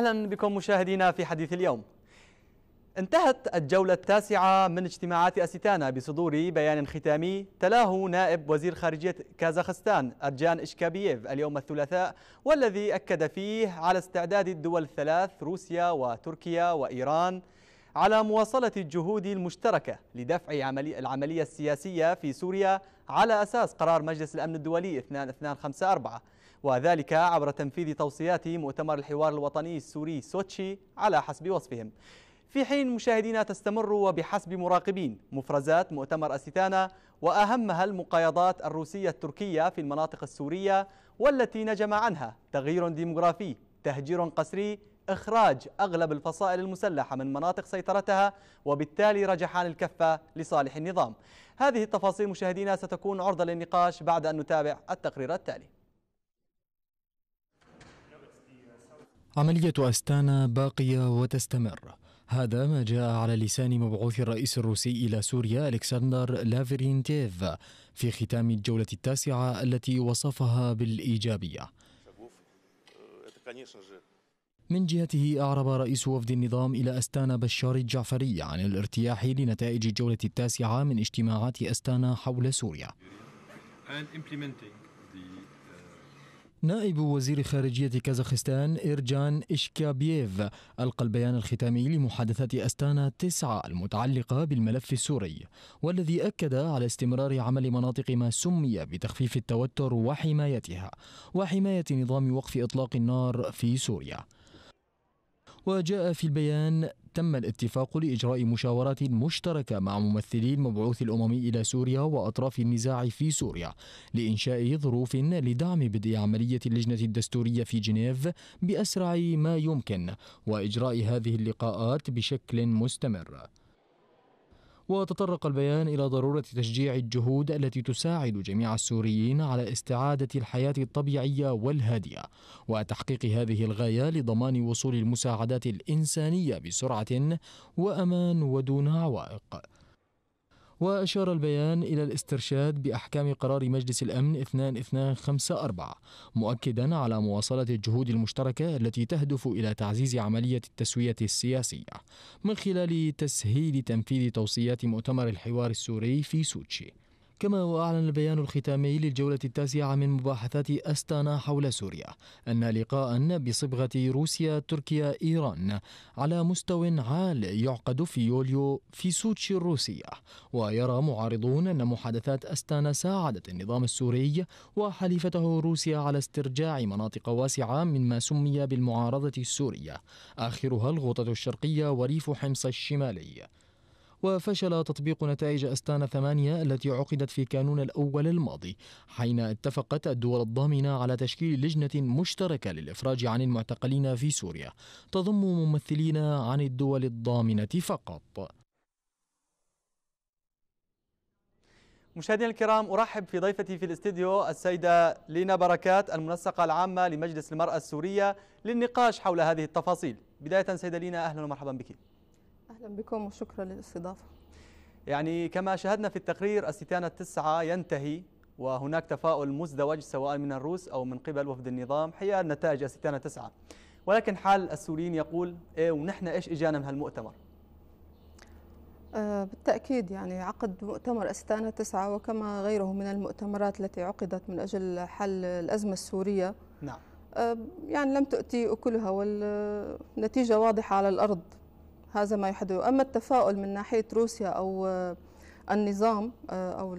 أهلا بكم مشاهدينا في حديث اليوم انتهت الجولة التاسعة من اجتماعات أستانا بصدور بيان ختامي تلاه نائب وزير خارجية كازاخستان أرجان إشكابييف اليوم الثلاثاء والذي أكد فيه على استعداد الدول الثلاث روسيا وتركيا وإيران على مواصلة الجهود المشتركة لدفع العملية السياسية في سوريا على أساس قرار مجلس الأمن الدولي 2254 وذلك عبر تنفيذ توصيات مؤتمر الحوار الوطني السوري سوتشي على حسب وصفهم في حين مشاهدينا تستمر وبحسب مراقبين مفرزات مؤتمر أستانا وأهمها المقايضات الروسية التركية في المناطق السورية والتي نجم عنها تغيير ديمغرافي تهجير قسري إخراج أغلب الفصائل المسلحة من مناطق سيطرتها وبالتالي رجحان الكفة لصالح النظام هذه التفاصيل مشاهدينا ستكون عرضة للنقاش بعد أن نتابع التقرير التالي عملية أستانا باقية وتستمر هذا ما جاء على لسان مبعوث الرئيس الروسي إلى سوريا ألكسندر لافرينتيف في ختام الجولة التاسعة التي وصفها بالإيجابية من جهته أعرب رئيس وفد النظام إلى أستانا بشار الجعفري عن الارتياح لنتائج الجولة التاسعة من اجتماعات أستانا حول سوريا نائب وزير خارجية كازاخستان إرجان إشكابييف ألقى البيان الختامي لمحادثات أستانا تسعة المتعلقة بالملف السوري والذي أكد على استمرار عمل مناطق ما سمي بتخفيف التوتر وحمايتها وحماية نظام وقف إطلاق النار في سوريا وجاء في البيان تم الاتفاق لإجراء مشاورات مشتركة مع ممثلي المبعوث الأممي إلى سوريا وأطراف النزاع في سوريا لإنشاء ظروف لدعم بدء عملية اللجنة الدستورية في جنيف بأسرع ما يمكن وإجراء هذه اللقاءات بشكل مستمر وتطرق البيان إلى ضرورة تشجيع الجهود التي تساعد جميع السوريين على استعادة الحياة الطبيعية والهادئة وتحقيق هذه الغاية لضمان وصول المساعدات الإنسانية بسرعة وأمان ودون عوائق وأشار البيان إلى الاسترشاد بأحكام قرار مجلس الأمن 2254 مؤكدا على مواصلة الجهود المشتركة التي تهدف إلى تعزيز عملية التسوية السياسية من خلال تسهيل تنفيذ توصيات مؤتمر الحوار السوري في سوتشي كما وأعلن البيان الختامي للجولة التاسعة من مباحثات أستانا حول سوريا أن لقاء بصبغة روسيا تركيا إيران على مستوى عال يعقد في يوليو في سوتشي الروسية ويرى معارضون أن محادثات أستانا ساعدت النظام السوري وحليفته روسيا على استرجاع مناطق واسعة مما سمي بالمعارضة السورية آخرها الغوطة الشرقية وريف حمص الشمالي وفشل تطبيق نتائج أستانا ثمانية التي عقدت في كانون الأول الماضي حين اتفقت الدول الضامنة على تشكيل لجنة مشتركة للإفراج عن المعتقلين في سوريا تضم ممثلين عن الدول الضامنة فقط مشاهدينا الكرام أرحب في ضيفتي في الاستديو السيدة لينا بركات المنسقة العامة لمجلس المرأة السورية للنقاش حول هذه التفاصيل بداية سيدة لينا أهلا ومرحبا بك أهلا بكم وشكرا للاستضافة يعني كما شاهدنا في التقرير الستانه التسعة ينتهي وهناك تفاؤل مزدوج سواء من الروس أو من قبل وفد النظام حيال نتائج الستانه التسعه. ولكن حال السوريين يقول إيه ونحن إيش إجانا من هالمؤتمر أه، بالتأكيد يعني عقد مؤتمر أستانة تسعة وكما غيره من المؤتمرات التي عقدت من أجل حل الأزمة السورية نعم أه، يعني لم تؤتي أكلها والنتيجة واضحة على الأرض هذا ما يحدث أما التفاؤل من ناحية روسيا أو آه، النظام آه، أو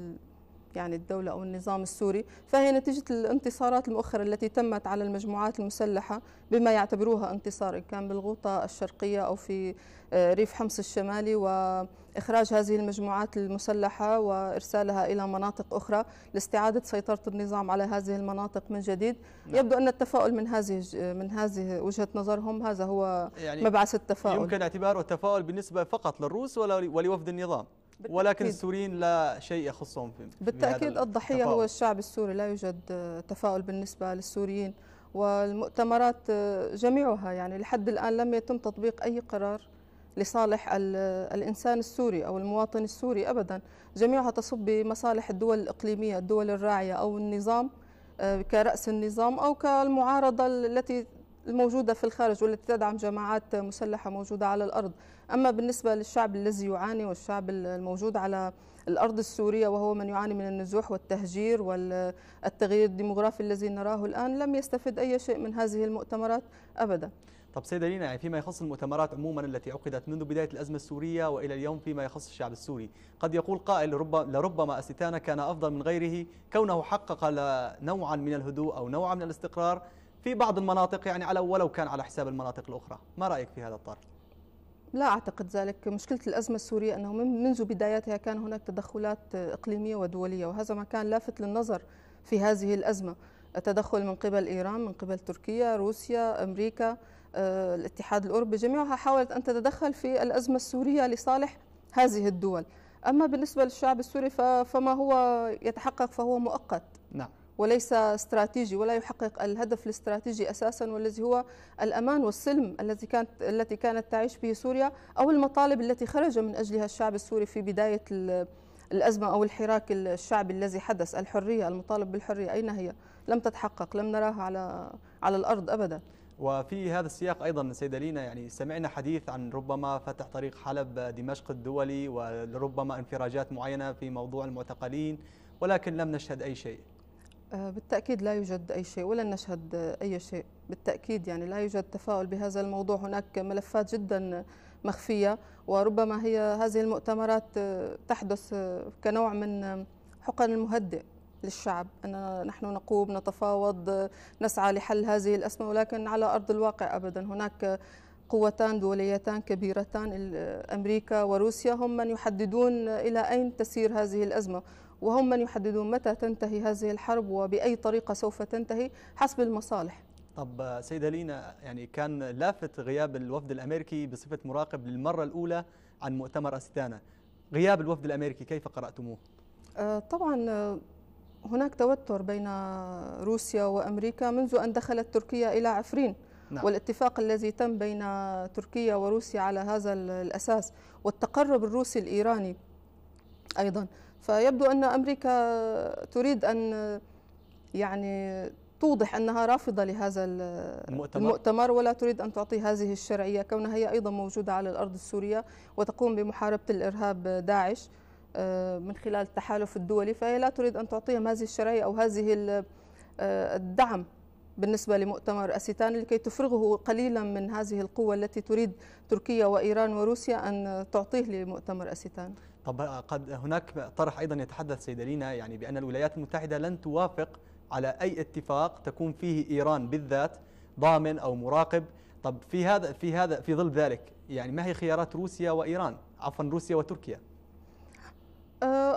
يعني الدولة أو النظام السوري فهي نتيجة الانتصارات المؤخرة التي تمت على المجموعات المسلحة بما يعتبروها انتصار إن كان بالغوطة الشرقية أو في آه، ريف حمص الشمالي وإخراج هذه المجموعات المسلحة وإرسالها إلى مناطق أخرى لاستعادة سيطرة النظام على هذه المناطق من جديد نعم. يبدو أن التفاؤل من هذه من هذه وجهة نظرهم هذا هو يعني مبعث التفاؤل يمكن اعتباره التفاؤل بالنسبة فقط للروس ولا ولوفد النظام ولكن السوريين لا شيء يخصهم في بالتأكيد الضحية التفاؤل. هو الشعب السوري لا يوجد تفاؤل بالنسبة للسوريين والمؤتمرات جميعها يعني لحد الآن لم يتم تطبيق أي قرار لصالح الإنسان السوري أو المواطن السوري أبدا جميعها تصب بمصالح الدول الإقليمية الدول الراعية أو النظام آه، كرأس النظام أو كالمعارضة التي الموجودة في الخارج والتي تدعم جماعات مسلحة موجودة على الأرض أما بالنسبة للشعب الذي يعاني والشعب الموجود على الأرض السورية وهو من يعاني من النزوح والتهجير والتغيير الديمغرافي الذي نراه الآن لم يستفد أي شيء من هذه المؤتمرات أبدا طب سيدة لينا يعني فيما يخص المؤتمرات عموما التي عقدت منذ بداية الأزمة السورية وإلى اليوم فيما يخص الشعب السوري قد يقول قائل لربما أستانا كان أفضل من غيره كونه حقق نوعا من الهدوء أو نوعا من الاستقرار في بعض المناطق يعني على ولو كان على حساب المناطق الأخرى ما رأيك في هذا الطرح؟ لا أعتقد ذلك مشكلة الأزمة السورية أنه منذ بدايتها كان هناك تدخلات إقليمية ودولية وهذا ما كان لافت للنظر في هذه الأزمة التدخل من قبل إيران من قبل تركيا روسيا أمريكا آه، الاتحاد الأوروبي جميعها حاولت أن تتدخل في الأزمة السورية لصالح هذه الدول أما بالنسبة للشعب السوري فما هو يتحقق فهو مؤقت نعم وليس استراتيجي ولا يحقق الهدف الاستراتيجي اساسا والذي هو الامان والسلم الذي كانت التي كانت تعيش به سوريا او المطالب التي خرج من اجلها الشعب السوري في بدايه الازمه او الحراك الشعبي الذي حدث الحريه المطالب بالحريه اين هي؟ لم تتحقق لم نراها على على الارض ابدا. وفي هذا السياق ايضا سيده لينا يعني سمعنا حديث عن ربما فتح طريق حلب دمشق الدولي ولربما انفراجات معينه في موضوع المعتقلين ولكن لم نشهد اي شيء. آه، بالتأكيد لا يوجد أي شيء ولن نشهد أي شيء بالتأكيد يعني لا يوجد تفاؤل بهذا الموضوع هناك ملفات جدا مخفية وربما هي هذه المؤتمرات آه، تحدث آه، كنوع من حقن المهدئ للشعب أن نحن نقوم نتفاوض نسعى لحل هذه الأسماء ولكن على أرض الواقع أبدا هناك قوتان دوليتان كبيرتان أمريكا وروسيا هم من يحددون إلى أين تسير هذه الأزمة وهم من يحددون متى تنتهي هذه الحرب وبأي طريقة سوف تنتهي حسب المصالح طب سيدة لينا يعني كان لافت غياب الوفد الأمريكي بصفة مراقب للمرة الأولى عن مؤتمر أستانا غياب الوفد الأمريكي كيف قرأتموه؟ آه، طبعا آه، هناك توتر بين روسيا وأمريكا منذ أن دخلت تركيا إلى عفرين نعم. والاتفاق الذي تم بين تركيا وروسيا على هذا الأساس والتقرب الروسي الإيراني أيضا فيبدو أن أمريكا تريد أن يعني توضح أنها رافضة لهذا المؤتمر. المؤتمر ولا تريد أن تعطي هذه الشرعية كونها هي أيضا موجودة على الأرض السورية وتقوم بمحاربة الإرهاب داعش آه، من خلال التحالف الدولي فهي لا تريد أن تعطيهم هذه الشرعية أو هذه آه، الدعم بالنسبة لمؤتمر أسيتان لكي تفرغه قليلا من هذه القوة التي تريد تركيا وإيران وروسيا أن تعطيه لمؤتمر أسيتان طب قد هناك طرح أيضا يتحدث سيدة لينا يعني بأن الولايات المتحدة لن توافق على أي اتفاق تكون فيه إيران بالذات ضامن أو مراقب طب في هذا في هذا في ظل ذلك يعني ما هي خيارات روسيا وإيران عفوا روسيا وتركيا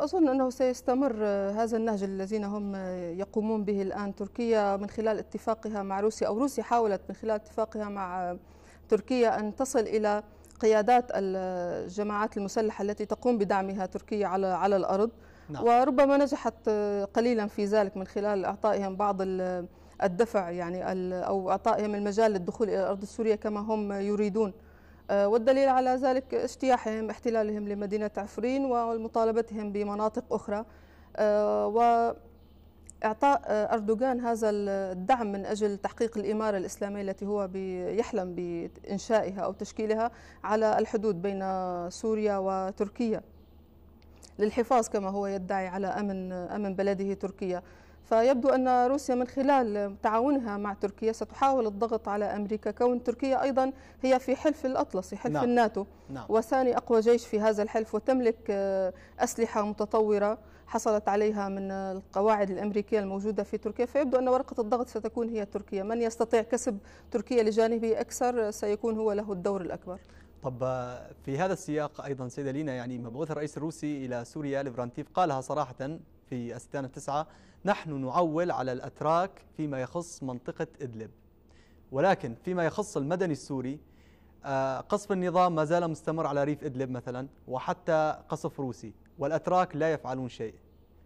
أظن أنه سيستمر هذا النهج الذين هم يقومون به الآن تركيا من خلال اتفاقها مع روسيا أو روسيا حاولت من خلال اتفاقها مع تركيا أن تصل إلى قيادات الجماعات المسلحة التي تقوم بدعمها تركيا على على الأرض نعم. وربما نجحت قليلا في ذلك من خلال إعطائهم بعض الدفع يعني أو إعطائهم المجال للدخول إلى الأرض السورية كما هم يريدون آه، والدليل على ذلك اجتياحهم احتلالهم لمدينة عفرين ومطالبتهم بمناطق أخرى آه، وإعطاء آه، أردوغان هذا الدعم من أجل تحقيق الإمارة الإسلامية التي هو يحلم بإنشائها أو تشكيلها على الحدود بين سوريا وتركيا للحفاظ كما هو يدعي على أمن, أمن بلده تركيا فيبدو أن روسيا من خلال تعاونها مع تركيا ستحاول الضغط على أمريكا كون تركيا أيضا هي في حلف الأطلسي حلف نعم. الناتو نعم. وثاني أقوى جيش في هذا الحلف وتملك آه، أسلحة متطورة حصلت عليها من القواعد الأمريكية الموجودة في تركيا فيبدو أن ورقة الضغط ستكون هي تركيا من يستطيع كسب تركيا لجانبه أكثر سيكون هو له الدور الأكبر طب آه، في هذا السياق أيضا سيدة لينا يعني مبعوث الرئيس الروسي إلى سوريا لفرانتيف قالها صراحة في أستانة تسعة نحن نعول على الأتراك فيما يخص منطقة إدلب ولكن فيما يخص المدني السوري آه، قصف النظام ما زال مستمر على ريف إدلب مثلا وحتى قصف روسي والأتراك لا يفعلون شيء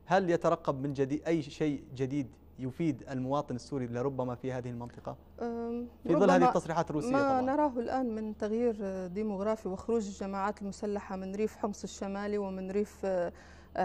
هل يترقب من جديد أي شيء جديد يفيد المواطن السوري لربما في هذه المنطقة في ظل هذه التصريحات الروسية ما طبعا. نراه الآن من تغيير ديموغرافي وخروج الجماعات المسلحة من ريف حمص الشمالي ومن ريف آه،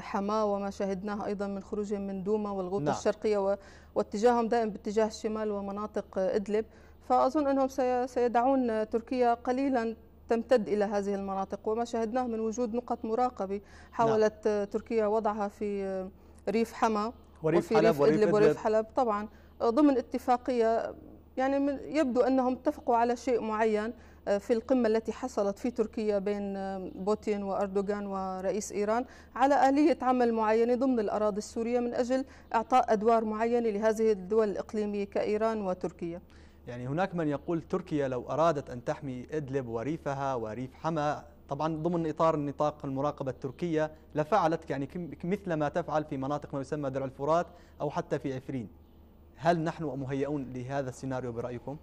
حماه وما شاهدناه ايضا من خروجهم من دوما والغوطه نعم. الشرقيه واتجاههم دائم باتجاه الشمال ومناطق ادلب فاظن انهم سيدعون تركيا قليلا تمتد الى هذه المناطق وما شاهدناه من وجود نقط مراقبه حاولت نعم. تركيا وضعها في ريف حما وريف وفي حلب ريف وريف ادلب وريف حلب طبعا ضمن اتفاقيه يعني من يبدو انهم اتفقوا على شيء معين في القمة التي حصلت في تركيا بين آه، بوتين وأردوغان ورئيس إيران على آلية عمل معينة ضمن الأراضي السورية من أجل إعطاء أدوار معينة لهذه الدول الإقليمية كإيران وتركيا يعني هناك من يقول تركيا لو أرادت أن تحمي إدلب وريفها وريف حما طبعا ضمن اطار النطاق المراقبه التركيه لفعلت يعني مثل ما تفعل في مناطق ما يسمى درع الفرات او حتى في عفرين. هل نحن مهيئون لهذا السيناريو برايكم؟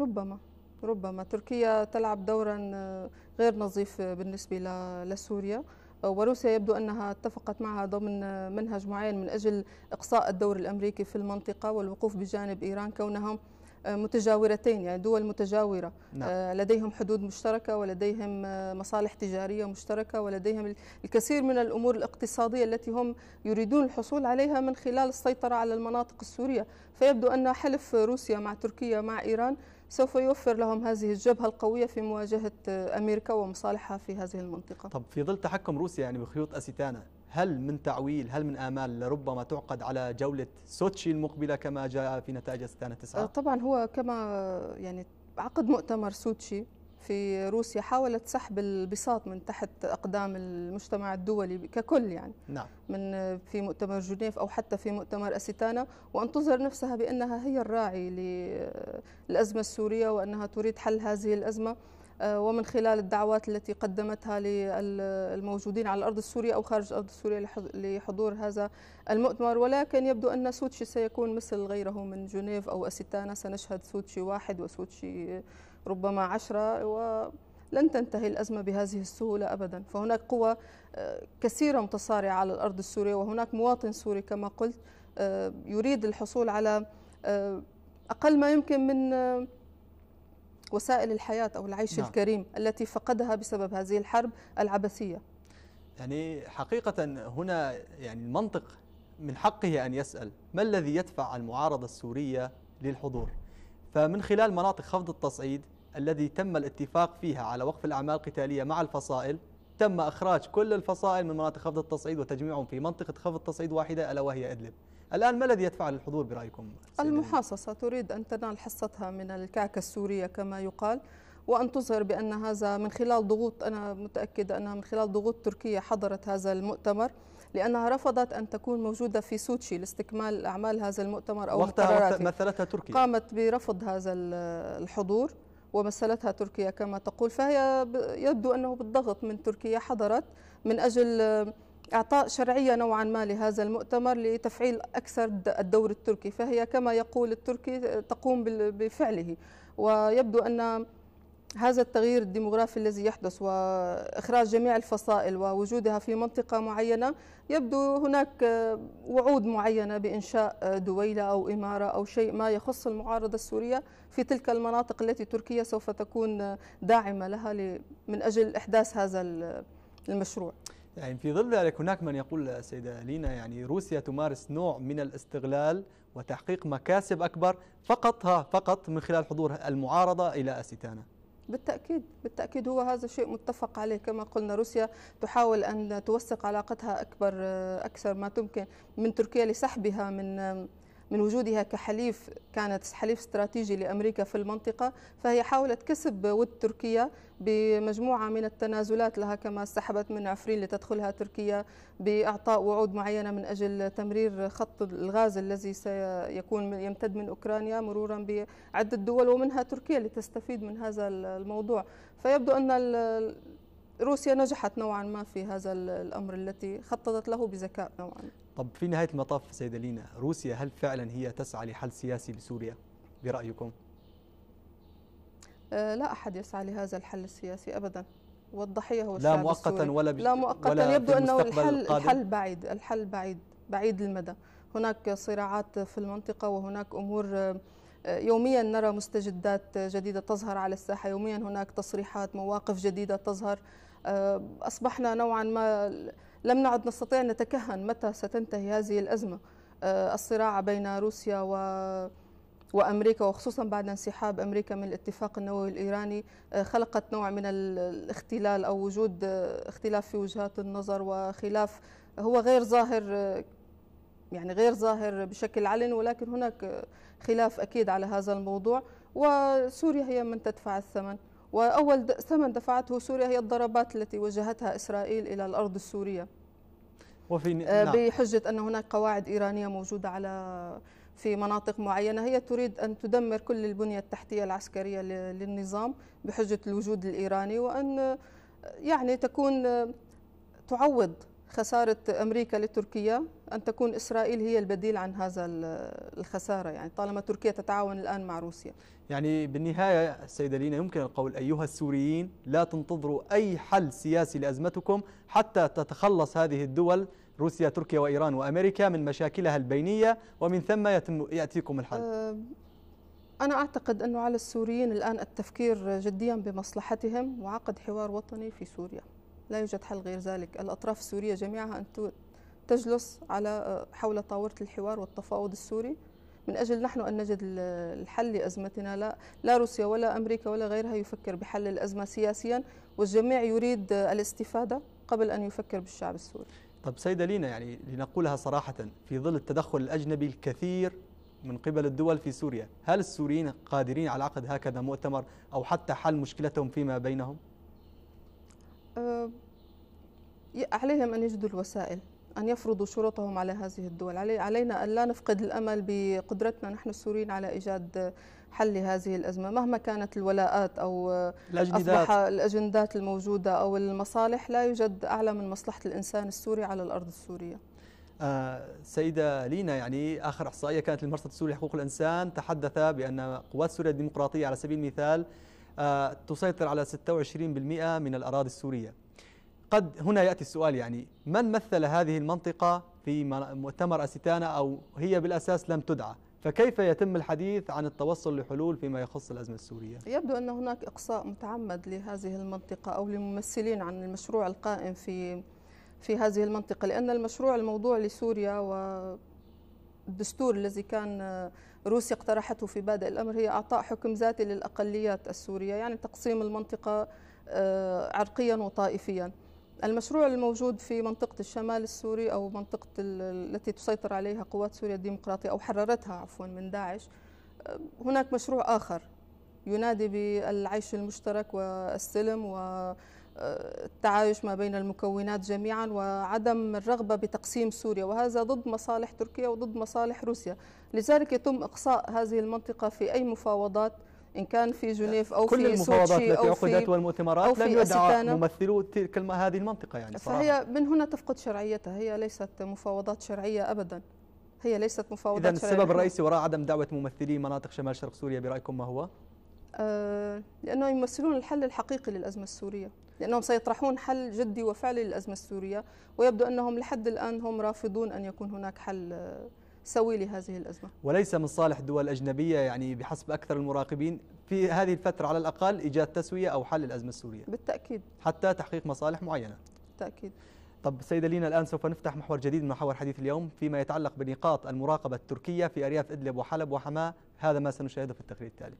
ربما ربما تركيا تلعب دورا آه، غير نظيف آه، بالنسبة لسوريا آه، وروسيا يبدو أنها اتفقت معها ضمن منهج معين من أجل إقصاء الدور الأمريكي في المنطقة والوقوف بجانب إيران كونها متجاورتين يعني دول متجاورة نعم. لديهم حدود مشتركة ولديهم مصالح تجارية مشتركة ولديهم الكثير من الأمور الاقتصادية التي هم يريدون الحصول عليها من خلال السيطرة على المناطق السورية فيبدو أن حلف روسيا مع تركيا مع إيران سوف يوفر لهم هذه الجبهة القوية في مواجهة أمريكا ومصالحها في هذه المنطقة طب في ظل تحكم روسيا يعني بخيوط أستانا هل من تعويل هل من آمال لربما تعقد على جولة سوتشي المقبلة كما جاء في نتائج أستانا 9 طبعا هو كما يعني عقد مؤتمر سوتشي في روسيا حاولت سحب البساط من تحت أقدام المجتمع الدولي ككل يعني نعم. من في مؤتمر جنيف أو حتى في مؤتمر أسيتانا وأن تظهر نفسها بأنها هي الراعي للأزمة السورية وأنها تريد حل هذه الأزمة آه، ومن خلال الدعوات التي قدمتها للموجودين على الأرض السورية أو خارج الأرض السورية لحضور هذا المؤتمر ولكن يبدو أن سوتشي سيكون مثل غيره من جنيف أو أستانا سنشهد سوتشي واحد وسوتشي ربما عشرة ولن تنتهي الأزمة بهذه السهولة أبدا فهناك قوى آه، كثيرة متصارعة على الأرض السورية وهناك مواطن سوري كما قلت آه، يريد الحصول على أقل ما يمكن من وسائل الحياة أو العيش نعم. الكريم التي فقدها بسبب هذه الحرب العبثية يعني حقيقة هنا يعني المنطق من حقه أن يسأل ما الذي يدفع المعارضة السورية للحضور فمن خلال مناطق خفض التصعيد الذي تم الاتفاق فيها على وقف الأعمال القتالية مع الفصائل تم إخراج كل الفصائل من مناطق خفض التصعيد وتجميعهم في منطقة خفض التصعيد واحدة ألا وهي إدلب الآن ما الذي يدفع للحضور برأيكم؟ المحاصصة تريد أن تنال حصتها من الكعكة السورية كما يقال وأن تظهر بأن هذا من خلال ضغوط أنا متأكدة أنها من خلال ضغوط تركيا حضرت هذا المؤتمر لأنها رفضت أن تكون موجودة في سوتشي لاستكمال أعمال هذا المؤتمر أو وقتها مثلتها تركيا قامت برفض هذا الحضور ومثلتها تركيا كما تقول فهي يبدو أنه بالضغط من تركيا حضرت من أجل إعطاء شرعية نوعا ما لهذا المؤتمر لتفعيل أكثر الدور التركي فهي كما يقول التركي تقوم بفعله ويبدو أن هذا التغيير الديمغرافي الذي يحدث واخراج جميع الفصائل ووجودها في منطقه معينه يبدو هناك وعود معينه بانشاء دويله او اماره او شيء ما يخص المعارضه السوريه في تلك المناطق التي تركيا سوف تكون داعمه لها من اجل احداث هذا المشروع. يعني في ظل ذلك هناك من يقول سيدة لينا يعني روسيا تمارس نوع من الاستغلال وتحقيق مكاسب أكبر فقط ها فقط من خلال حضور المعارضة إلى أستانا بالتأكيد بالتأكيد هو هذا شيء متفق عليه كما قلنا روسيا تحاول أن توثق علاقتها أكبر أكثر ما تمكن من تركيا لسحبها من من وجودها كحليف كانت حليف استراتيجي لأمريكا في المنطقة فهي حاولت كسب ود تركيا بمجموعة من التنازلات لها كما سحبت من عفرين لتدخلها تركيا بإعطاء وعود معينة من أجل تمرير خط الغاز الذي سيكون يمتد من أوكرانيا مرورا بعدة دول ومنها تركيا لتستفيد من هذا الموضوع فيبدو أن روسيا نجحت نوعا ما في هذا الامر التي خططت له بذكاء نوعا طب في نهايه المطاف سيده لينا روسيا هل فعلا هي تسعى لحل سياسي بسوريا برايكم آه لا احد يسعى لهذا الحل السياسي ابدا والضحيه هو الشعب لا مؤقتا السوري. ولا بج... لا مؤقتا ولا يبدو انه الحل القادم. الحل بعيد الحل بعيد بعيد المدى هناك صراعات في المنطقه وهناك امور يوميا نرى مستجدات جديدة تظهر على الساحة يوميا هناك تصريحات مواقف جديدة تظهر آه، أصبحنا نوعا ما لم نعد نستطيع أن نتكهن متى ستنتهي هذه الأزمة آه، الصراع بين روسيا و وامريكا وخصوصا بعد انسحاب امريكا من الاتفاق النووي الايراني آه، خلقت نوع من الاختلال او وجود اختلاف في وجهات النظر وخلاف هو غير ظاهر يعني غير ظاهر بشكل علن ولكن هناك خلاف أكيد على هذا الموضوع وسوريا هي من تدفع الثمن وأول ثمن دفعته سوريا هي الضربات التي وجهتها إسرائيل إلى الأرض السورية وفي آه، نعم. بحجة أن هناك قواعد إيرانية موجودة على في مناطق معينة هي تريد أن تدمر كل البنية التحتية العسكرية للنظام بحجة الوجود الإيراني وأن يعني تكون آه، تعوض خسارة أمريكا لتركيا أن تكون إسرائيل هي البديل عن هذا الخسارة يعني طالما تركيا تتعاون الآن مع روسيا يعني بالنهاية السيدة لينا يمكن القول أيها السوريين لا تنتظروا أي حل سياسي لأزمتكم حتى تتخلص هذه الدول روسيا تركيا وإيران وأمريكا من مشاكلها البينية ومن ثم يتم يأتيكم الحل أه أنا أعتقد أنه على السوريين الآن التفكير جديا بمصلحتهم وعقد حوار وطني في سوريا لا يوجد حل غير ذلك الأطراف السورية جميعها أن تجلس على آه، حول طاولة الحوار والتفاوض السوري من أجل نحن أن نجد الحل لأزمتنا لا, لا روسيا ولا أمريكا ولا غيرها يفكر بحل الأزمة سياسيا والجميع يريد آه، الاستفادة قبل أن يفكر بالشعب السوري طب سيدة لينا يعني لنقولها صراحة في ظل التدخل الأجنبي الكثير من قبل الدول في سوريا هل السوريين قادرين على عقد هكذا مؤتمر أو حتى حل مشكلتهم فيما بينهم؟ عليهم أن يجدوا الوسائل أن يفرضوا شروطهم على هذه الدول علينا أن لا نفقد الأمل بقدرتنا نحن السوريين على إيجاد حل هذه الأزمة مهما كانت الولاءات أو الأجندات. أصبح الأجندات الموجودة أو المصالح لا يوجد أعلى من مصلحة الإنسان السوري على الأرض السورية آه سيدة لينا يعني آخر إحصائية كانت للمرصد السوري لحقوق الإنسان تحدث بأن قوات سوريا الديمقراطية على سبيل المثال آه تسيطر على 26% من الأراضي السورية قد هنا يأتي السؤال يعني من مثل هذه المنطقة في مؤتمر أستانا أو هي بالأساس لم تدعى فكيف يتم الحديث عن التوصل لحلول فيما يخص الأزمة السورية؟ يبدو أن هناك إقصاء متعمد لهذه المنطقة أو لممثلين عن المشروع القائم في في هذه المنطقة لأن المشروع الموضوع لسوريا والدستور الذي كان روسيا اقترحته في بادئ الأمر هي أعطاء حكم ذاتي للأقليات السورية يعني تقسيم المنطقة آه، عرقيا وطائفيا المشروع الموجود في منطقة الشمال السوري أو منطقة التي تسيطر عليها قوات سوريا الديمقراطية أو حررتها عفوا من داعش هناك مشروع آخر ينادي بالعيش المشترك والسلم والتعايش ما بين المكونات جميعا وعدم الرغبة بتقسيم سوريا وهذا ضد مصالح تركيا وضد مصالح روسيا لذلك يتم إقصاء هذه المنطقة في أي مفاوضات إن كان في جنيف أو كل في سوتشي أو كل المفاوضات التي عقدت والمؤتمرات لم يدعى ممثلو تلك هذه المنطقة يعني صراحة. فهي من هنا تفقد شرعيتها هي ليست مفاوضات شرعية أبدا هي ليست مفاوضات إذن السبب الرئيسي وراء عدم دعوة ممثلي مناطق شمال شرق سوريا برأيكم ما هو؟ آه لأنه يمثلون الحل الحقيقي للأزمة السورية لأنهم سيطرحون حل جدي وفعلي للأزمة السورية ويبدو أنهم لحد الآن هم رافضون أن يكون هناك حل آه سوي لي هذه الأزمة وليس من صالح دول أجنبية يعني بحسب أكثر المراقبين في هذه الفترة على الأقل إيجاد تسوية أو حل الأزمة السورية بالتأكيد حتى تحقيق مصالح معينة بالتأكيد طب سيدة لينا الآن سوف نفتح محور جديد من محور حديث اليوم فيما يتعلق بنقاط المراقبة التركية في أرياف إدلب وحلب وحماة هذا ما سنشاهده في التقرير التالي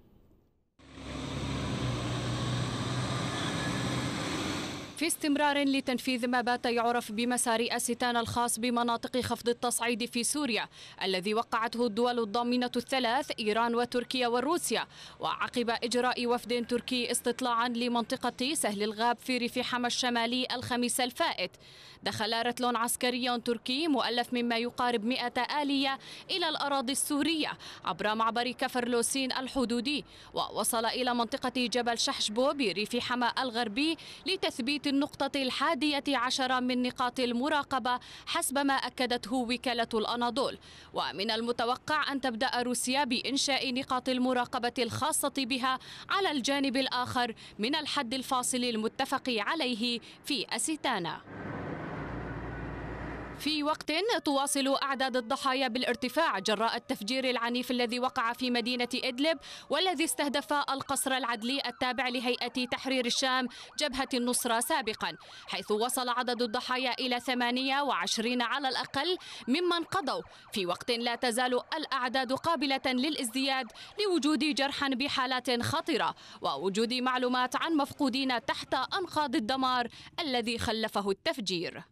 في استمرار لتنفيذ ما بات يعرف بمسار أستان الخاص بمناطق خفض التصعيد في سوريا الذي وقعته الدول الضامنة الثلاث إيران وتركيا وروسيا وعقب إجراء وفد تركي استطلاعا لمنطقة سهل الغاب في ريف حما الشمالي الخميس الفائت دخل رتل عسكري تركي مؤلف مما يقارب 100 آلية إلى الأراضي السورية عبر معبر كفرلوسين الحدودي ووصل إلى منطقة جبل شحشبو بريف حما الغربي لتثبيت النقطة الحادية عشرة من نقاط المراقبة حسب ما أكدته وكالة الأناضول ومن المتوقع أن تبدأ روسيا بإنشاء نقاط المراقبة الخاصة بها على الجانب الآخر من الحد الفاصل المتفق عليه في أسيتانا في وقت تواصل أعداد الضحايا بالارتفاع جراء التفجير العنيف الذي وقع في مدينة إدلب والذي استهدف القصر العدلي التابع لهيئة تحرير الشام جبهة النصرة سابقا حيث وصل عدد الضحايا إلى 28 على الأقل ممن قضوا في وقت لا تزال الأعداد قابلة للازدياد لوجود جرحا بحالات خطرة ووجود معلومات عن مفقودين تحت أنقاض الدمار الذي خلفه التفجير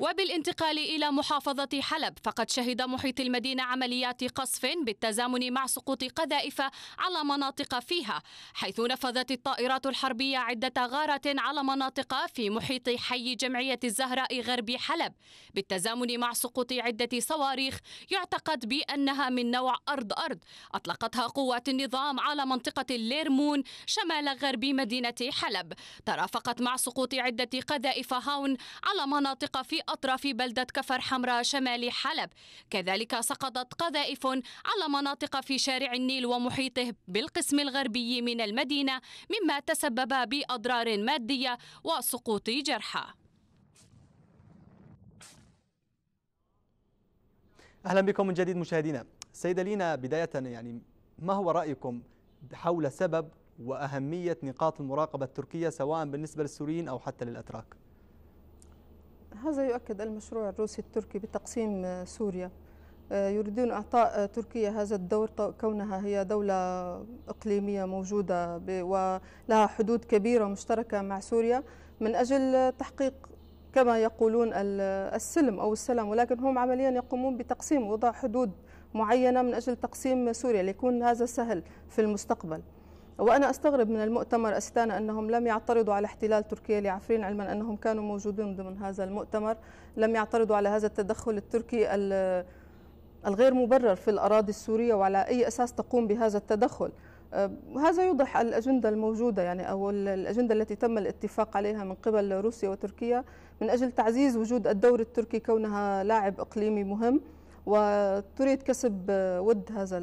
وبالانتقال إلى محافظة حلب فقد شهد محيط المدينة عمليات قصف بالتزامن مع سقوط قذائف على مناطق فيها حيث نفذت الطائرات الحربية عدة غارات على مناطق في محيط حي جمعية الزهراء غرب حلب بالتزامن مع سقوط عدة صواريخ يعتقد بأنها من نوع أرض أرض أطلقتها قوات النظام على منطقة الليرمون شمال غرب مدينة حلب ترافقت مع سقوط عدة قذائف هاون على مناطق في أطراف بلدة كفر حمراء شمال حلب كذلك سقطت قذائف على مناطق في شارع النيل ومحيطه بالقسم الغربي من المدينة مما تسبب بأضرار مادية وسقوط جرحى أهلا بكم من جديد مشاهدينا سيدة لينا بداية يعني ما هو رأيكم حول سبب وأهمية نقاط المراقبة التركية سواء بالنسبة للسوريين أو حتى للأتراك هذا يؤكد المشروع الروسي التركي بتقسيم سوريا آه، يريدون إعطاء تركيا هذا الدور كونها هي دولة إقليمية موجودة ولها حدود كبيرة مشتركة مع سوريا من أجل تحقيق كما يقولون السلم أو السلام ولكن هم عمليا يقومون بتقسيم وضع حدود معينة من أجل تقسيم سوريا ليكون هذا سهل في المستقبل وأنا أستغرب من المؤتمر أستانا أنهم لم يعترضوا على احتلال تركيا لعفرين علما أنهم كانوا موجودين ضمن هذا المؤتمر لم يعترضوا على هذا التدخل التركي الغير مبرر في الأراضي السورية وعلى أي أساس تقوم بهذا التدخل أه، هذا يوضح الأجندة الموجودة يعني أو الأجندة التي تم الاتفاق عليها من قبل روسيا وتركيا من أجل تعزيز وجود الدور التركي كونها لاعب إقليمي مهم وتريد كسب أه، ود هذا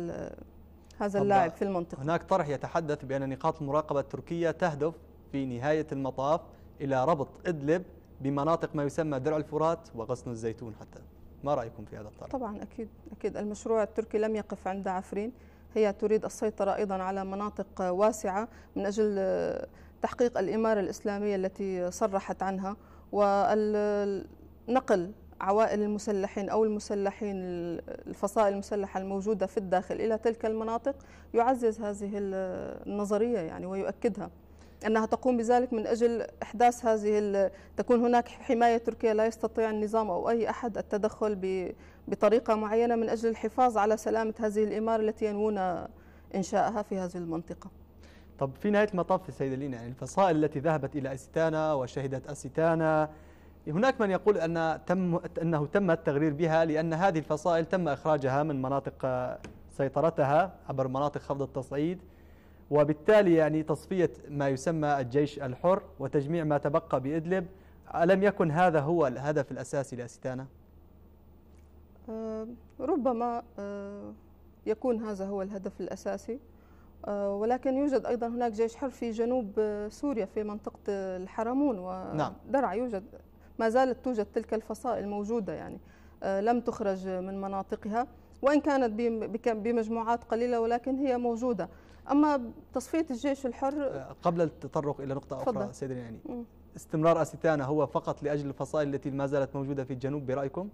هذا اللاعب في المنطقة هناك طرح يتحدث بأن نقاط المراقبة التركية تهدف في نهاية المطاف إلى ربط إدلب بمناطق ما يسمى درع الفرات وغصن الزيتون حتى ما رأيكم في هذا الطرح؟ طبعا أكيد أكيد المشروع التركي لم يقف عند عفرين هي تريد السيطرة أيضا على مناطق واسعة من أجل تحقيق الإمارة الإسلامية التي صرحت عنها والنقل عوائل المسلحين أو المسلحين الفصائل المسلحة الموجودة في الداخل إلى تلك المناطق يعزز هذه النظرية يعني ويؤكدها أنها تقوم بذلك من أجل إحداث هذه تكون هناك حماية تركيا لا يستطيع النظام أو أي أحد التدخل بطريقة معينة من أجل الحفاظ على سلامة هذه الإمارة التي ينوون إنشائها في هذه المنطقة طب في نهاية المطاف سيدة لينا يعني الفصائل التي ذهبت إلى أستانا وشهدت أستانا هناك من يقول أن تم أنه تم التغرير بها لأن هذه الفصائل تم إخراجها من مناطق آه، سيطرتها عبر مناطق خفض التصعيد وبالتالي يعني تصفية ما يسمى الجيش الحر وتجميع ما تبقى بإدلب ألم يكن هذا هو الهدف الأساسي لأستانا؟ آه، ربما آه، يكون هذا هو الهدف الأساسي ولكن يوجد أيضا هناك جيش حر في جنوب سوريا في منطقة الحرمون نعم. ودرع يوجد ما زالت توجد تلك الفصائل موجودة يعني آه، لم تخرج من مناطقها وإن كانت بمجموعات قليلة ولكن هي موجودة أما تصفية الجيش الحر آه، قبل التطرق إلى نقطة أخرى فضل. سيدنا يعني استمرار أستانا هو فقط لأجل الفصائل التي ما زالت موجودة في الجنوب برأيكم؟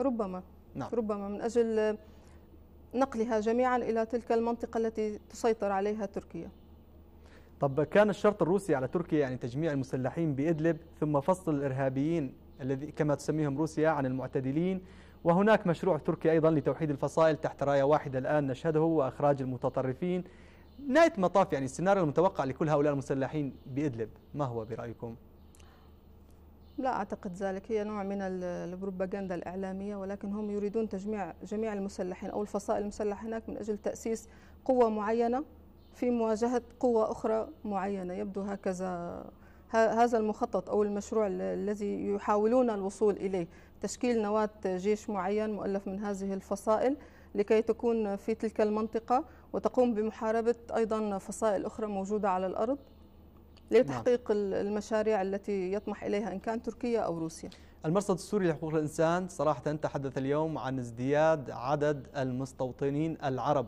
ربما نعم. ربما من أجل نقلها جميعا إلى تلك المنطقة التي تسيطر عليها تركيا طب كان الشرط الروسي على تركيا يعني تجميع المسلحين بإدلب ثم فصل الإرهابيين الذي كما تسميهم روسيا عن المعتدلين وهناك مشروع تركي أيضا لتوحيد الفصائل تحت راية واحدة الآن نشهده وإخراج المتطرفين نهاية المطاف يعني السيناريو المتوقع لكل هؤلاء المسلحين بإدلب ما هو برأيكم؟ لا أعتقد ذلك هي نوع من البروباغندا الإعلامية ولكن هم يريدون تجميع جميع المسلحين أو الفصائل المسلحة هناك من أجل تأسيس قوة معينة في مواجهة قوة أخرى معينة يبدو هكذا هذا المخطط أو المشروع الذي يحاولون الوصول إليه تشكيل نواة جيش معين مؤلف من هذه الفصائل لكي تكون في تلك المنطقة وتقوم بمحاربة أيضا فصائل أخرى موجودة على الأرض لتحقيق نعم. المشاريع التي يطمح إليها إن كان تركيا أو روسيا المرصد السوري لحقوق الإنسان صراحة تحدث اليوم عن ازدياد عدد المستوطنين العرب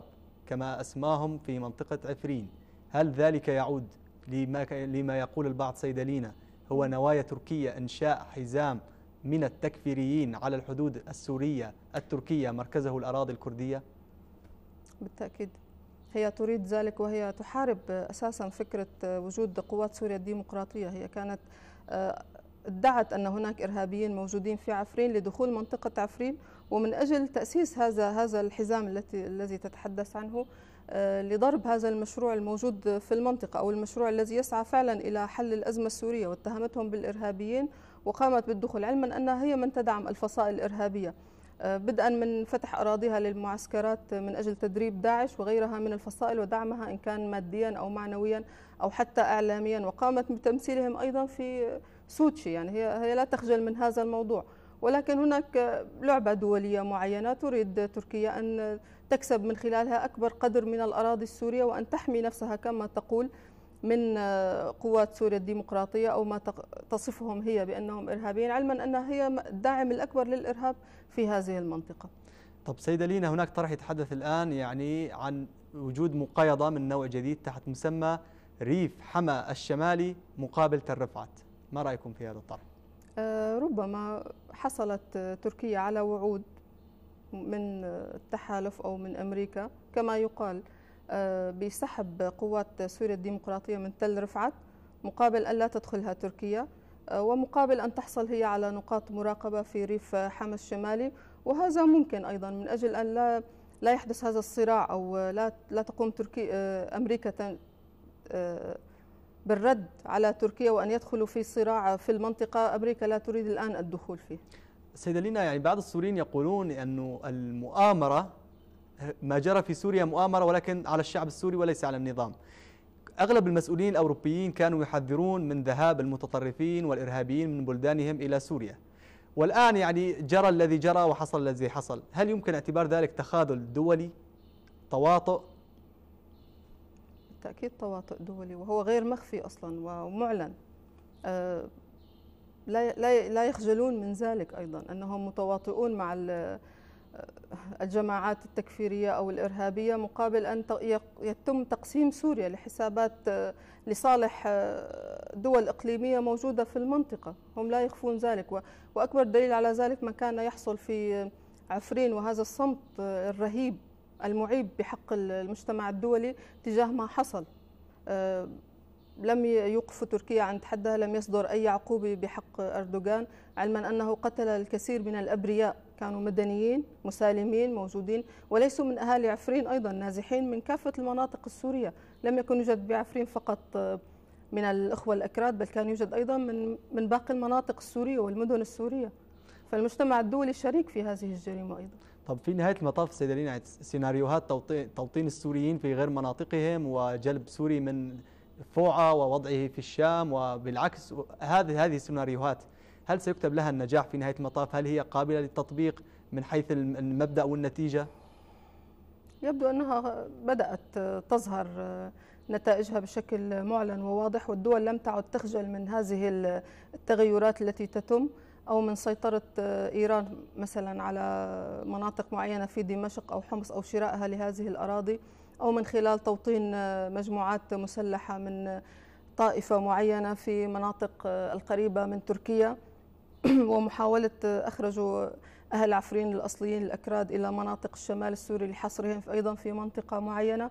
كما أسماهم في منطقة عفرين هل ذلك يعود لما, لما يقول البعض سيدلينا هو نوايا تركيا إنشاء حزام من التكفيريين على الحدود السورية التركية مركزه الأراضي الكردية؟ بالتأكيد هي تريد ذلك وهي تحارب أساسا فكرة وجود قوات سوريا الديمقراطية هي كانت آه، ادعت أن هناك إرهابيين موجودين في عفرين لدخول منطقة عفرين ومن أجل تأسيس هذا هذا الحزام التي الذي تتحدث عنه آه، لضرب هذا المشروع الموجود في المنطقة أو المشروع الذي يسعى فعلا إلى حل الأزمة السورية واتهمتهم بالإرهابيين وقامت بالدخول علما أنها هي من تدعم الفصائل الإرهابية آه، بدءا من فتح أراضيها للمعسكرات من أجل تدريب داعش وغيرها من الفصائل ودعمها إن كان ماديا أو معنويا أو حتى إعلاميا وقامت بتمثيلهم أيضا في سوتشي يعني هي, هي لا تخجل من هذا الموضوع ولكن هناك لعبة دولية معينة تريد تركيا أن تكسب من خلالها أكبر قدر من الأراضي السورية وأن تحمي نفسها كما تقول من قوات سوريا الديمقراطية أو ما تصفهم هي بأنهم إرهابيين علما أنها هي الداعم الأكبر للإرهاب في هذه المنطقة طب سيدة لينا هناك طرح يتحدث الآن يعني عن وجود مقايضة من نوع جديد تحت مسمى ريف حما الشمالي مقابل تل ما رأيكم في هذا الطرح؟ آه، ربما حصلت تركيا على وعود من التحالف أو من أمريكا كما يقال آه، بسحب قوات سوريا الديمقراطية من تل رفعت مقابل ألا تدخلها تركيا آه، ومقابل أن تحصل هي على نقاط مراقبة في ريف حمص الشمالي وهذا ممكن أيضا من أجل أن لا لا يحدث هذا الصراع أو لا لا تقوم تركيا أمريكا بالرد على تركيا وأن يدخلوا في صراع في المنطقة أمريكا لا تريد الآن الدخول فيه سيدة لينا يعني بعض السوريين يقولون انه المؤامرة ما جرى في سوريا مؤامرة ولكن على الشعب السوري وليس على النظام أغلب المسؤولين الأوروبيين كانوا يحذرون من ذهاب المتطرفين والإرهابيين من بلدانهم إلى سوريا والآن يعني جرى الذي جرى وحصل الذي حصل هل يمكن اعتبار ذلك تخاذل دولي تواطؤ بالتأكيد تواطؤ دولي وهو غير مخفي أصلا ومعلن آه، لا لا يخجلون من ذلك أيضا أنهم متواطئون مع آه، الجماعات التكفيرية أو الإرهابية مقابل أن يتم تقسيم سوريا لحسابات آه، لصالح دول إقليمية موجودة في المنطقة هم لا يخفون ذلك وأكبر دليل على ذلك ما كان يحصل في عفرين وهذا الصمت الرهيب المعيب بحق المجتمع الدولي تجاه ما حصل آه، لم يوقف تركيا عند حدها لم يصدر أي عقوبة بحق أردوغان علما أنه قتل الكثير من الأبرياء كانوا مدنيين مسالمين موجودين وليسوا من أهالي عفرين أيضا نازحين من كافة المناطق السورية لم يكن يوجد بعفرين فقط آه، من الإخوة الأكراد بل كان يوجد أيضا من, من باقي المناطق السورية والمدن السورية فالمجتمع الدولي شريك في هذه الجريمة أيضا طب في نهايه المطاف سيدلين يعني سيناريوهات توطين السوريين في غير مناطقهم وجلب سوري من فوعه ووضعه في الشام وبالعكس هذه هذه السيناريوهات هل سيكتب لها النجاح في نهايه المطاف؟ هل هي قابله للتطبيق من حيث المبدا والنتيجه؟ يبدو انها بدات تظهر نتائجها بشكل معلن وواضح والدول لم تعد تخجل من هذه التغيرات التي تتم أو من سيطرة آه، إيران مثلا على مناطق معينة في دمشق أو حمص أو شرائها لهذه الأراضي أو من خلال توطين آه، مجموعات مسلحة من آه، طائفة معينة في مناطق القريبة من تركيا ومحاولة أخرج أهل عفرين الأصليين الأكراد إلى مناطق الشمال السوري لحصرهم أيضا في منطقة معينة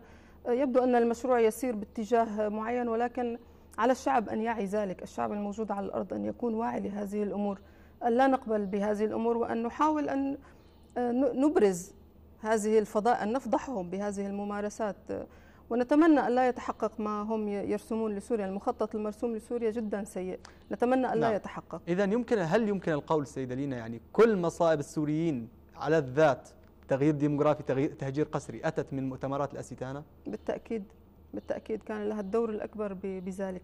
يبدو أن المشروع يسير باتجاه معين ولكن على الشعب أن يعي ذلك الشعب الموجود على الأرض أن يكون واعي لهذه الأمور أن لا نقبل بهذه الأمور وأن نحاول أن آه، نبرز هذه الفضاء أن نفضحهم بهذه الممارسات ونتمنى ألا يتحقق ما هم يرسمون لسوريا المخطط المرسوم لسوريا جدا سيء نتمنى ألا نعم. يتحقق إذا يمكن هل يمكن القول سيدة لينا يعني كل مصائب السوريين على الذات تغيير ديموغرافي تغيير تهجير قسري أتت من مؤتمرات الأستانة؟ بالتأكيد بالتأكيد كان لها الدور الأكبر بذلك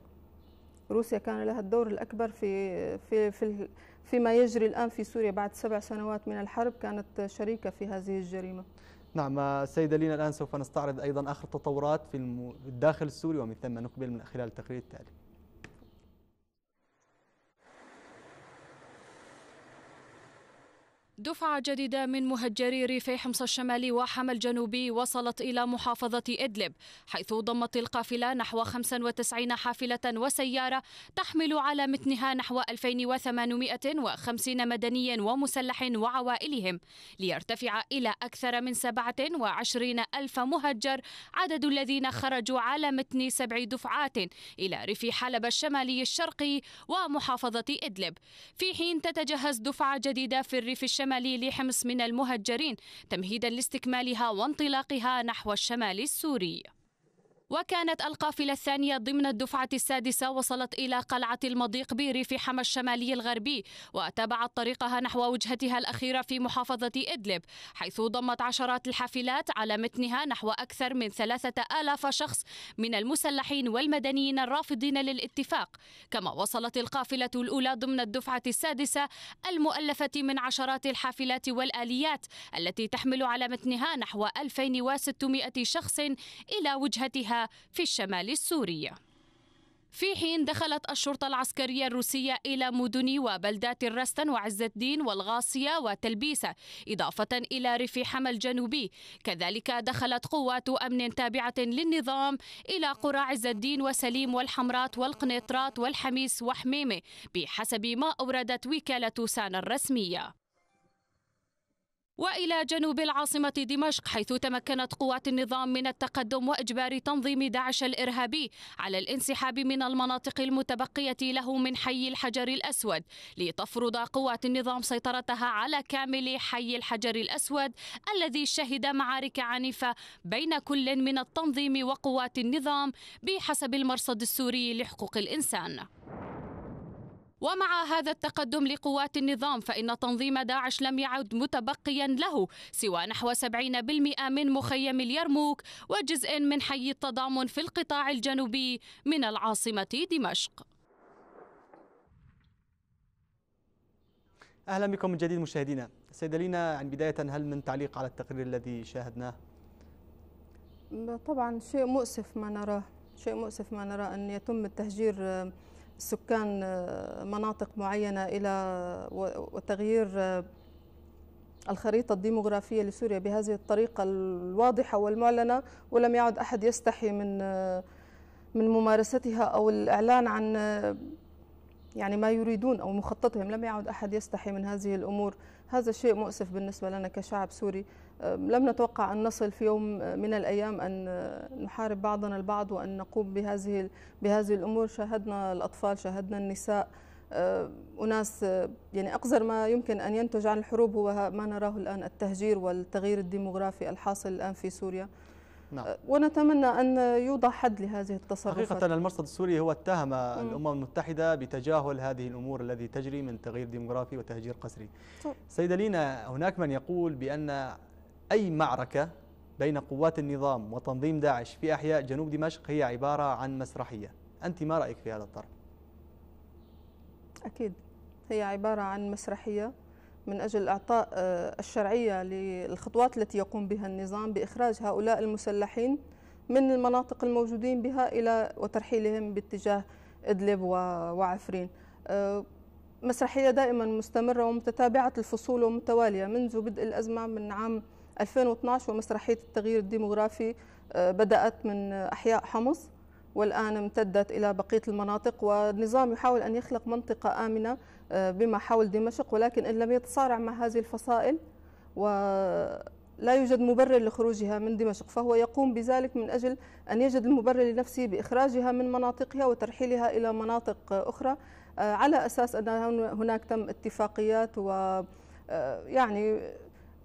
روسيا كان لها الدور الأكبر في في في فيما يجري الآن في سوريا بعد سبع سنوات من الحرب كانت شريكة في هذه الجريمة نعم السيدة لينا الآن سوف نستعرض أيضا آخر التطورات في الداخل السوري ومن ثم نقبل من خلال التقرير التالي دفعة جديدة من مهجري ريفي حمص الشمالي وحما الجنوبي وصلت إلى محافظة إدلب حيث ضمت القافلة نحو 95 حافلة وسيارة تحمل على متنها نحو 2850 مدني ومسلح وعوائلهم ليرتفع إلى أكثر من 27 ألف مهجر عدد الذين خرجوا على متن سبع دفعات إلى ريف حلب الشمالي الشرقي ومحافظة إدلب في حين تتجهز دفعة جديدة في الريف الشمالي الشمالي لحمص من المهجرين تمهيدا لاستكمالها وانطلاقها نحو الشمال السوري وكانت القافلة الثانية ضمن الدفعة السادسة وصلت إلى قلعة المضيق بريف حما الشمالي الغربي وتابعت طريقها نحو وجهتها الأخيرة في محافظة إدلب حيث ضمت عشرات الحافلات على متنها نحو أكثر من ثلاثة آلاف شخص من المسلحين والمدنيين الرافضين للاتفاق كما وصلت القافلة الأولى ضمن الدفعة السادسة المؤلفة من عشرات الحافلات والآليات التي تحمل على متنها نحو 2600 شخص إلى وجهتها في الشمال السوري في حين دخلت الشرطة العسكرية الروسية إلى مدن وبلدات الرستن وعز الدين والغاصية وتلبيسة إضافة إلى ريف حما الجنوبي كذلك دخلت قوات أمن تابعة للنظام إلى قرى عز الدين وسليم والحمرات والقنيطرات والحميس وحميمة بحسب ما أوردت وكالة سانا الرسمية والى جنوب العاصمه دمشق حيث تمكنت قوات النظام من التقدم واجبار تنظيم داعش الارهابي على الانسحاب من المناطق المتبقيه له من حي الحجر الاسود لتفرض قوات النظام سيطرتها على كامل حي الحجر الاسود الذي شهد معارك عنيفه بين كل من التنظيم وقوات النظام بحسب المرصد السوري لحقوق الانسان ومع هذا التقدم لقوات النظام فإن تنظيم داعش لم يعد متبقيا له سوى نحو 70% من مخيم اليرموك وجزء من حي التضامن في القطاع الجنوبي من العاصمة دمشق أهلا بكم من جديد مشاهدينا سيدة لينا عن يعني بداية هل من تعليق على التقرير الذي شاهدناه؟ طبعا شيء مؤسف ما نراه شيء مؤسف ما نراه أن يتم التهجير سكان آه، مناطق معينة إلى وتغيير آه، الخريطة الديمغرافية لسوريا بهذه الطريقة الواضحة والمعلنة ولم يعد أحد يستحي من آه، من ممارستها أو الإعلان عن يعني ما يريدون أو مخططهم لم يعد أحد يستحي من هذه الأمور هذا شيء مؤسف بالنسبة لنا كشعب سوري لم نتوقع أن نصل في يوم من الأيام أن نحارب بعضنا البعض وأن نقوم بهذه بهذه الأمور شاهدنا الأطفال شاهدنا النساء أناس يعني أقذر ما يمكن أن ينتج عن الحروب هو ما نراه الآن التهجير والتغيير الديموغرافي الحاصل الآن في سوريا نعم. أه، ونتمنى أن يوضع حد لهذه التصرفات حقيقة المرصد السوري هو اتهم م. الأمم المتحدة بتجاهل هذه الأمور التي تجري من تغيير ديموغرافي وتهجير قسري سيدة لينا هناك من يقول بأن أي معركة بين قوات النظام وتنظيم داعش في أحياء جنوب دمشق هي عبارة عن مسرحية أنت ما رأيك في هذا الطرح؟ أكيد هي عبارة عن مسرحية من أجل إعطاء آه، الشرعية للخطوات التي يقوم بها النظام بإخراج هؤلاء المسلحين من المناطق الموجودين بها إلى وترحيلهم باتجاه إدلب وعفرين آه، مسرحية دائما مستمرة ومتتابعة الفصول ومتوالية منذ بدء الأزمة من عام 2012 ومسرحية التغيير الديموغرافي آه، بدأت من أحياء حمص والآن امتدت إلى بقية المناطق والنظام يحاول أن يخلق منطقة آمنة آه، بما حول دمشق ولكن إن لم يتصارع مع هذه الفصائل ولا يوجد مبرر لخروجها من دمشق فهو يقوم بذلك من أجل أن يجد المبرر لنفسه بإخراجها من مناطقها وترحيلها إلى مناطق أخرى آه، على أساس أن هناك تم اتفاقيات و يعني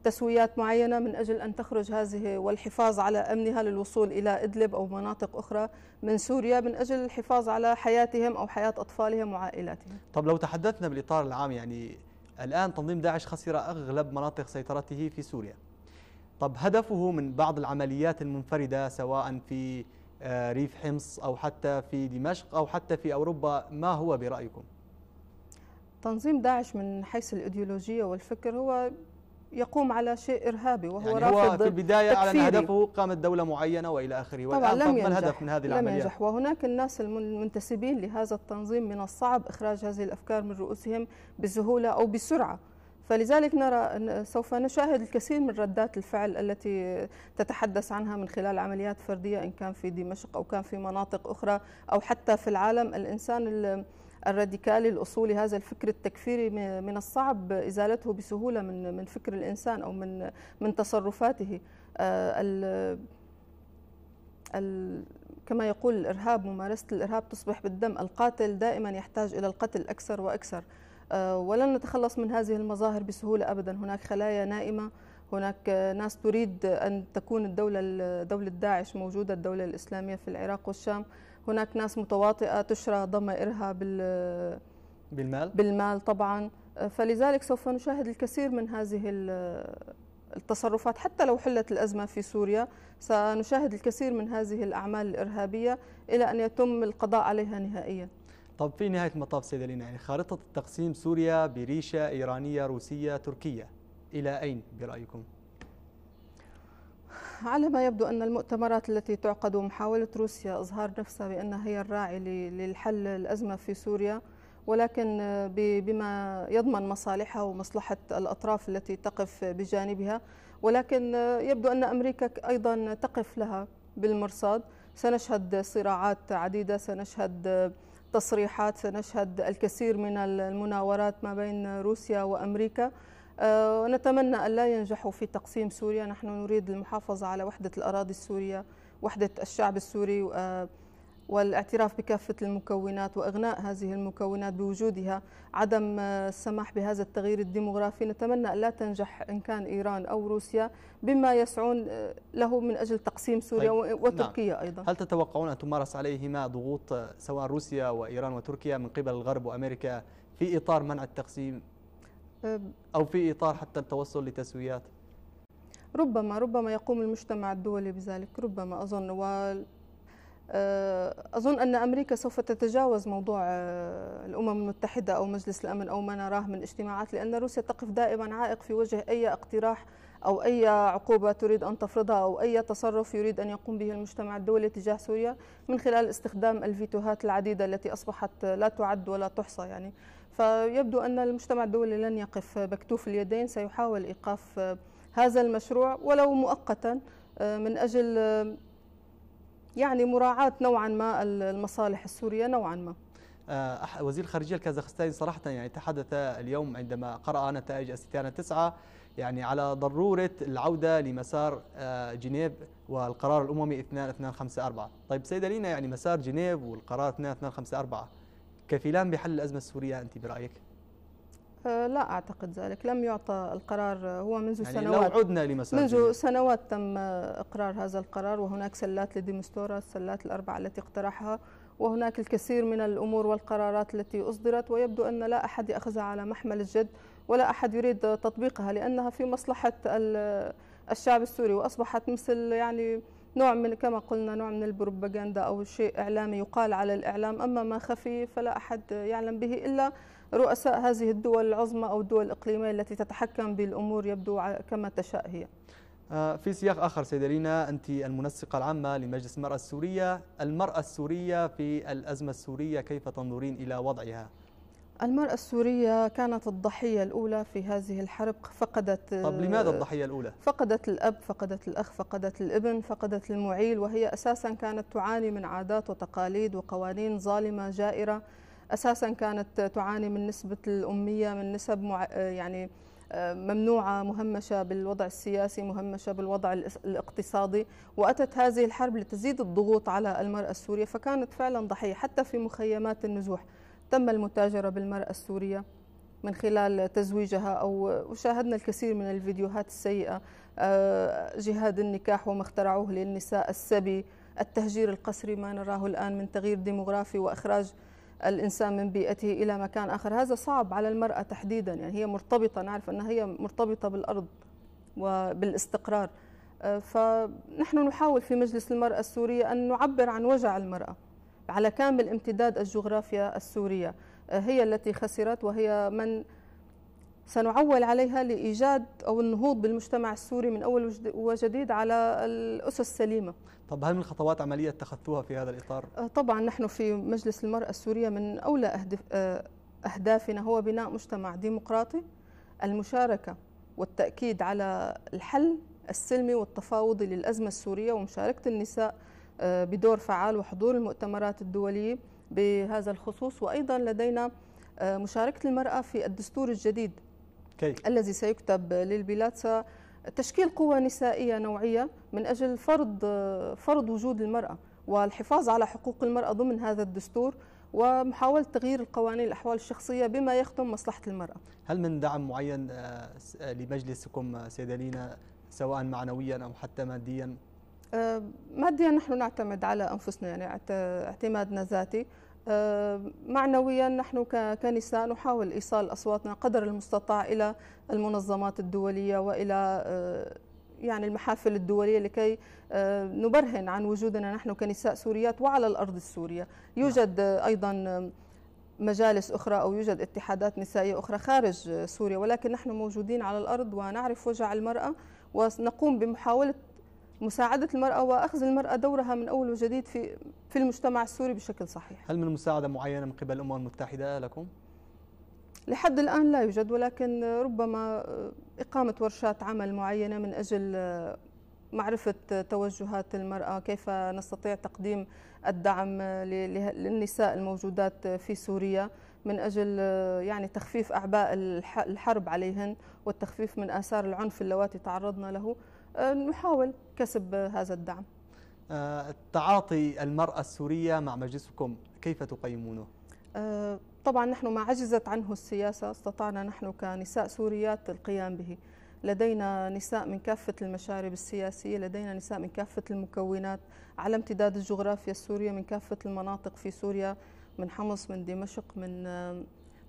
تسويات معينة من أجل أن تخرج هذه والحفاظ على أمنها للوصول إلى إدلب أو مناطق أخرى من سوريا من أجل الحفاظ على حياتهم أو حياة أطفالهم وعائلاتهم طب لو تحدثنا بالإطار العام يعني الآن تنظيم داعش خسر أغلب مناطق سيطرته في سوريا طب هدفه من بعض العمليات المنفردة سواء في آه، ريف حمص أو حتى في دمشق أو حتى في أوروبا ما هو برأيكم؟ تنظيم داعش من حيث الإيديولوجية والفكر هو يقوم على شيء ارهابي وهو يعني رافض هو في البدايه تكفيري. اعلن هدفه قامت دوله معينه والى اخره طبعا لم ينجح الهدف من هذه العمليه لم ينجح وهناك الناس المنتسبين لهذا التنظيم من الصعب اخراج هذه الافكار من رؤوسهم بسهوله او بسرعه فلذلك نرى سوف نشاهد الكثير من ردات الفعل التي تتحدث عنها من خلال عمليات فرديه ان كان في دمشق او كان في مناطق اخرى او حتى في العالم الانسان الراديكالي الاصولي هذا الفكر التكفيري من الصعب ازالته بسهوله من من فكر الانسان او من من تصرفاته آه، ال ال كما يقول الارهاب ممارسه الارهاب تصبح بالدم القاتل دائما يحتاج الى القتل اكثر واكثر آه، ولن نتخلص من هذه المظاهر بسهوله ابدا هناك خلايا نائمه هناك ناس تريد ان تكون الدوله دوله داعش موجوده الدوله الاسلاميه في العراق والشام هناك ناس متواطئه تشرى ضمائرها بال بالمال بالمال طبعا فلذلك سوف نشاهد الكثير من هذه التصرفات حتى لو حلت الأزمة في سوريا سنشاهد الكثير من هذه الأعمال الإرهابية إلى أن يتم القضاء عليها نهائيا طب في نهاية المطاف سيدة لينا يعني خارطة التقسيم سوريا بريشة إيرانية روسية تركية إلى أين برأيكم؟ على ما يبدو أن المؤتمرات التي تعقد محاولة روسيا إظهار نفسها بأنها هي الراعي للحل الأزمة في سوريا ولكن بما يضمن مصالحها ومصلحة الأطراف التي تقف بجانبها ولكن يبدو أن أمريكا أيضا تقف لها بالمرصاد سنشهد صراعات عديدة سنشهد تصريحات سنشهد الكثير من المناورات ما بين روسيا وأمريكا آه، ونتمنى لا ينجحوا في تقسيم سوريا نحن نريد المحافظة على وحدة الأراضي السورية وحدة الشعب السوري آه، والاعتراف بكافة المكونات وإغناء هذه المكونات بوجودها عدم آه، السماح بهذا التغيير الديمغرافي نتمنى أن لا تنجح إن كان إيران أو روسيا بما يسعون له من أجل تقسيم سوريا طيب. نعم. وتركيا نعم. أيضا هل تتوقعون أن تمارس عليهما ضغوط سواء روسيا وإيران وتركيا من قبل الغرب وأمريكا في إطار منع التقسيم أو في إطار حتى التوصل لتسويات ربما ربما يقوم المجتمع الدولي بذلك ربما أظن و أظن أن أمريكا سوف تتجاوز موضوع آه، الأمم المتحدة أو مجلس الأمن أو ما نراه من اجتماعات لأن روسيا تقف دائما عائق في وجه أي اقتراح أو أي عقوبة تريد أن تفرضها أو أي تصرف يريد أن يقوم به المجتمع الدولي تجاه سوريا من خلال استخدام الفيتوهات العديدة التي أصبحت لا تعد ولا تحصى يعني فيبدو أن المجتمع الدولي لن يقف مكتوف اليدين سيحاول إيقاف هذا المشروع ولو مؤقتا آه، من أجل آه، يعني مراعاة نوعا ما المصالح السورية نوعا ما آه، وزير الخارجية الكازاخستاني صراحة يعني تحدث اليوم عندما قرأ نتائج الستانة تسعة يعني على ضرورة العودة لمسار جنيف والقرار الأممي 2254 طيب سيدة لينا يعني مسار جنيف والقرار 2254 كفيلان بحل الأزمة السورية أنت برأيك؟ أه، لا أعتقد ذلك لم يعطى القرار هو منذ يعني سنوات لو عدنا لمسألة منذ سنوات تم إقرار هذا القرار وهناك سلات لديمستورا السلات الأربعة التي اقترحها وهناك الكثير من الأمور والقرارات التي أصدرت ويبدو أن لا أحد يأخذها على محمل الجد ولا أحد يريد تطبيقها لأنها في مصلحة الشعب السوري وأصبحت مثل يعني نوع من كما قلنا نوع من البروباغندا أو شيء إعلامي يقال على الإعلام أما ما خفي فلا أحد يعلم به إلا رؤساء هذه الدول العظمى أو الدول الإقليمية التي تتحكم بالأمور يبدو كما تشاء هي آه، في سياق آخر سيدة لينا أنت المنسقة العامة لمجلس المرأة السورية المرأة السورية في الأزمة السورية كيف تنظرين إلى وضعها؟ المرأة السورية كانت الضحية الأولى في هذه الحرب فقدت طب لماذا الضحية الأولى؟ فقدت الأب فقدت الأخ فقدت الابن فقدت المعيل وهي أساسا كانت تعاني من عادات وتقاليد وقوانين ظالمة جائرة أساسا كانت تعاني من نسبة الأمية من نسب مع يعني ممنوعة مهمشة بالوضع السياسي مهمشة بالوضع الاقتصادي وأتت هذه الحرب لتزيد الضغوط على المرأة السورية فكانت فعلا ضحية حتى في مخيمات النزوح تم المتاجرة بالمرأة السورية من خلال تزويجها أو وشاهدنا الكثير من الفيديوهات السيئة آه، جهاد النكاح وما اخترعوه للنساء السبي التهجير القسري ما نراه الآن من تغيير ديموغرافي وإخراج الإنسان من بيئته إلى مكان آخر هذا صعب على المرأة تحديدا يعني هي مرتبطة نعرف أنها هي مرتبطة بالأرض وبالاستقرار آه، فنحن نحاول في مجلس المرأة السورية أن نعبر عن وجع المرأة على كامل امتداد الجغرافيا السورية آه، هي التي خسرت وهي من سنعول عليها لإيجاد أو النهوض بالمجتمع السوري من أول وجديد على الأسس السليمة طب هل من خطوات عملية اتخذتوها في هذا الإطار؟ آه، طبعا نحن في مجلس المرأة السورية من أولى أهدف آه، أهدافنا هو بناء مجتمع ديمقراطي المشاركة والتأكيد على الحل السلمي والتفاوضي للأزمة السورية ومشاركة النساء آه، بدور فعال وحضور المؤتمرات الدولية بهذا الخصوص وأيضا لدينا آه، مشاركة المرأة في الدستور الجديد كي. الذي سيكتب للبلاد تشكيل قوة نسائية نوعية من أجل فرض آه، فرض وجود المرأة والحفاظ على حقوق المرأة ضمن هذا الدستور ومحاولة تغيير القوانين الأحوال الشخصية بما يخدم مصلحة المرأة هل من دعم معين لمجلسكم سيدة لينا سواء معنويا أو حتى ماديا ماديا نحن نعتمد على انفسنا يعني اعتمادنا ذاتي معنويا نحن كنساء نحاول إيصال أصواتنا قدر المستطاع إلى المنظمات الدولية وإلى يعني المحافل الدولية لكي نبرهن عن وجودنا نحن كنساء سوريات وعلى الأرض السورية نعم. يوجد أيضا مجالس أخرى أو يوجد اتحادات نسائية أخرى خارج سوريا ولكن نحن موجودين على الأرض ونعرف وجع المرأة ونقوم بمحاولة مساعدة المرأة وأخذ المرأة دورها من أول وجديد في في المجتمع السوري بشكل صحيح. هل من مساعدة معينة من قبل الأمم المتحدة لكم؟ لحد الآن لا يوجد ولكن ربما آه، إقامة ورشات عمل معينة من أجل آه، معرفة آه، توجهات المرأة كيف نستطيع تقديم الدعم للنساء الموجودات في سوريا من أجل يعني تخفيف أعباء الحرب عليهن والتخفيف من آثار العنف اللواتي تعرضنا له آه، نحاول كسب هذا الدعم آه، تعاطي المرأة السورية مع مجلسكم كيف تقيمونه؟ آه، طبعا نحن ما عجزت عنه السياسة استطعنا نحن كنساء سوريات القيام به لدينا نساء من كافة المشارب السياسية لدينا نساء من كافة المكونات على امتداد الجغرافيا السورية من كافة المناطق في سوريا من حمص من دمشق من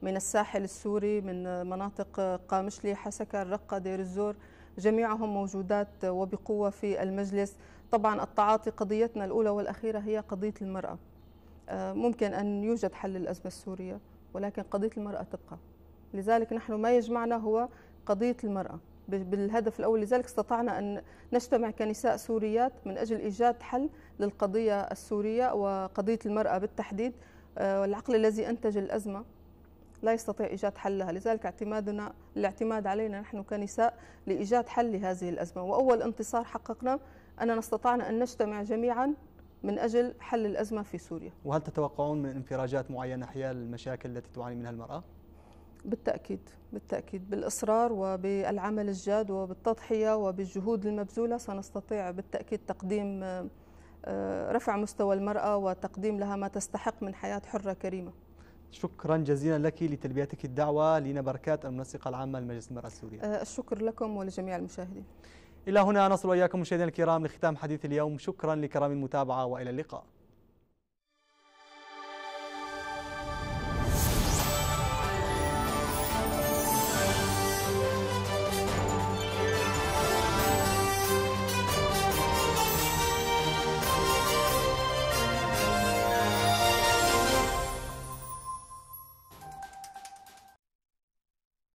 من الساحل السوري من مناطق قامشلي حسكة الرقة دير الزور جميعهم موجودات وبقوة في المجلس طبعا التعاطي قضيتنا الأولى والأخيرة هي قضية المرأة آه، ممكن أن يوجد حل للأزمة السورية ولكن قضية المرأة تبقى لذلك نحن ما يجمعنا هو قضية المرأة بالهدف الأول لذلك استطعنا أن نجتمع كنساء سوريات من أجل إيجاد حل للقضية السورية وقضية المرأة بالتحديد آه، والعقل الذي أنتج الأزمة لا يستطيع إيجاد حلها لذلك اعتمادنا الاعتماد علينا نحن كنساء لإيجاد حل لهذه الأزمة وأول انتصار حققنا أننا استطعنا أن نجتمع جميعا من أجل حل الأزمة في سوريا وهل تتوقعون من انفراجات معينة حيال المشاكل التي تعاني منها المرأة؟ بالتأكيد بالتأكيد بالإصرار وبالعمل الجاد وبالتضحية وبالجهود المبذولة سنستطيع بالتأكيد تقديم آه، رفع مستوى المرأة وتقديم لها ما تستحق من حياة حرة كريمة شكرا جزيلا لك لتلبيتك الدعوة لينا بركات المنسقة العامة لمجلس المرأة السورية أه، الشكر لكم ولجميع المشاهدين إلى هنا نصل وإياكم مشاهدينا الكرام لختام حديث اليوم شكرا لكرم المتابعة وإلى اللقاء